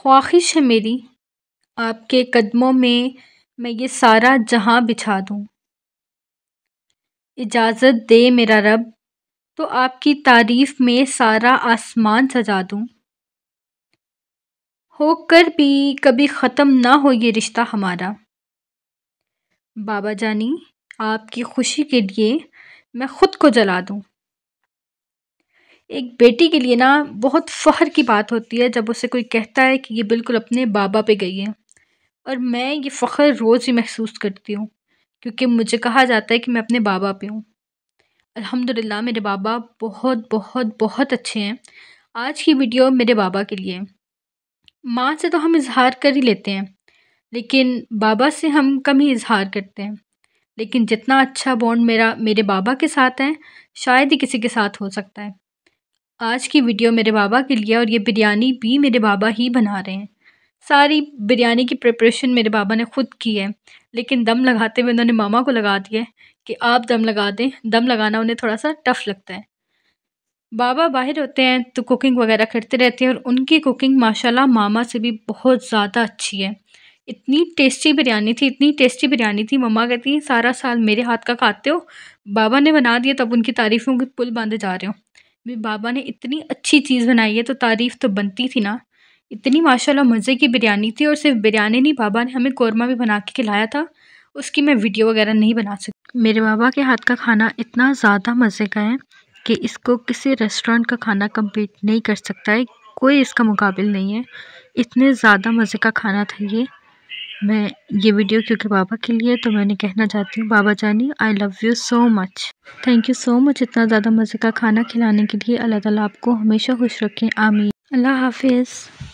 ख्वाहिश है मेरी आपके कदमों में मैं ये सारा जहां बिछा दूँ इजाज़त दे मेरा रब तो आपकी तारीफ़ में सारा आसमान सजा दूँ होकर भी कभी ख़त्म ना हो ये रिश्ता हमारा बाबा जानी आपकी खुशी के लिए मैं ख़ुद को जला दूँ एक बेटी के लिए ना बहुत फ़ख्र की बात होती है जब उसे कोई कहता है कि ये बिल्कुल अपने बाबा पे गई है और मैं ये फ़ख्र रोज़ ही महसूस करती हूँ क्योंकि मुझे कहा जाता है कि मैं अपने बाबा पे हूँ अल्हम्दुलिल्लाह मेरे बाबा बहुत बहुत बहुत अच्छे हैं आज की वीडियो मेरे बाबा के लिए माँ से तो हम इजहार कर ही लेते हैं लेकिन बाबा से हम कम ही इजहार करते हैं लेकिन जितना अच्छा बॉन्ड मेरा मेरे बाबा के साथ है शायद ही किसी के साथ हो सकता है आज की वीडियो मेरे बाबा के लिए और ये बिरयानी भी मेरे बाबा ही बना रहे हैं सारी बिरयानी की प्रिपरेशन मेरे बाबा ने ख़ुद की है लेकिन दम लगाते हुए उन्होंने मामा को लगा दिया है कि आप दम लगा दें दम लगाना उन्हें थोड़ा सा टफ़ लगता है बाबा बाहर होते हैं तो कुकिंग वगैरह करते रहते हैं और उनकी कुकिंग माशाल्लाह मामा से भी बहुत ज़्यादा अच्छी है इतनी टेस्टी बिरयानी थी इतनी टेस्टी बिरयानी थी मम्मा कहती हैं सारा साल मेरे हाथ का खाते हो बाबा ने बना दिया तब उनकी तारीफ़ों के पुल बांधे जा रहे हो मेरे बाबा ने इतनी अच्छी चीज़ बनाई है तो तारीफ़ तो बनती थी ना इतनी माशाल्लाह मज़े की बिरयानी थी और सिर्फ बिरयानी नहीं बाबा ने हमें कौरमा भी बना के खिलाया था उसकी मैं वीडियो वगैरह नहीं बना सकती मेरे बाबा के हाथ का खाना इतना ज़्यादा मज़े का है कि इसको किसी रेस्टोरेंट का खाना कम्पीट नहीं कर सकता है कोई इसका मुकाबल नहीं है इतने ज़्यादा मज़े का खाना था ये मैं ये वीडियो क्योंकि बाबा के लिए तो मैंने कहना चाहती हूँ बाबा जानी I love you so much thank you so much इतना ज़्यादा मज़े का खाना खिलाने के लिए अल्लाह ताला आपको हमेशा खुश रखें आमीन अल्लाह हाफिज़